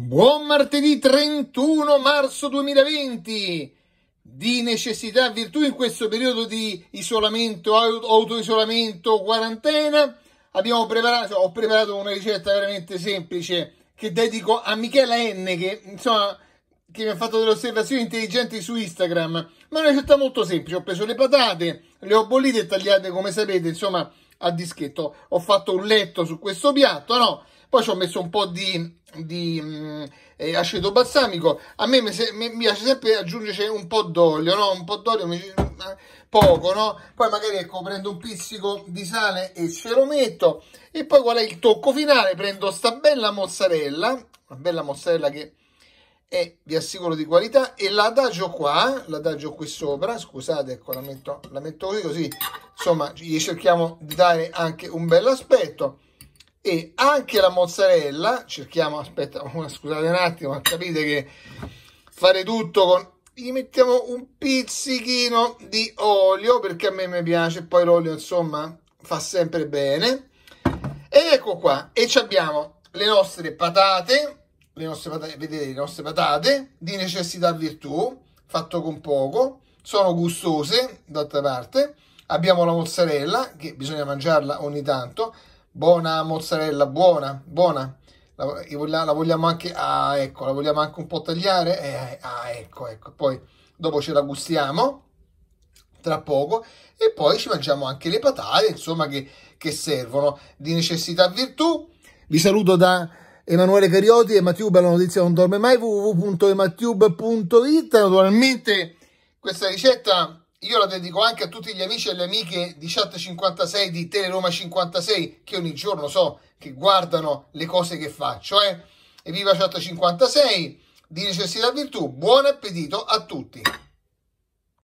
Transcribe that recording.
Buon martedì 31 marzo 2020! Di necessità e virtù in questo periodo di isolamento, autoisolamento, quarantena. Abbiamo preparato, ho preparato una ricetta veramente semplice che dedico a Michela N che insomma che mi ha fatto delle osservazioni intelligenti su Instagram. Ma è una ricetta molto semplice. Ho preso le patate, le ho bollite e tagliate come sapete, insomma, a dischetto. Ho fatto un letto su questo piatto, no? poi ci ho messo un po' di, di mm, eh, aceto balsamico a me mi, se, mi, piace sempre aggiungere un po' d'olio no? un po' d'olio mi, eh, poco no? poi magari ecco prendo un pizzico di sale e ce lo metto e poi qual è il tocco finale prendo sta bella mozzarella una bella mozzarella che è vi assicuro di qualità e l'adagio qua eh? l'adagio qui sopra scusate ecco la metto, la metto così così insomma gli cerchiamo di dare anche un bel aspetto e anche la mozzarella cerchiamo aspetta scusate un attimo ma capite che fare tutto con gli mettiamo un pizzichino di olio perché a me mi piace poi l'olio insomma fa sempre bene ed ecco qua e ci abbiamo le nostre patate le nostre patate vedete le nostre patate di necessità virtù fatto con poco sono gustose d'altra parte abbiamo la mozzarella che bisogna mangiarla ogni tanto Buona mozzarella, buona, buona. La, la, vogliamo anche, ah, ecco, la vogliamo anche un po' tagliare. Eh, ah, ecco, ecco. Poi dopo ce la gustiamo tra poco e poi ci mangiamo anche le patate, insomma, che, che servono di necessità virtù. Vi saluto da Emanuele Carioti e Mattiube, la notizia non dorme mai, www.emattube.it. Naturalmente questa ricetta io la dedico anche a tutti gli amici e le amiche di Chat 56 di Teleroma 56 che ogni giorno so che guardano le cose che faccio. Eh? Evviva Chat 56, di necessità virtù, buon appetito a tutti!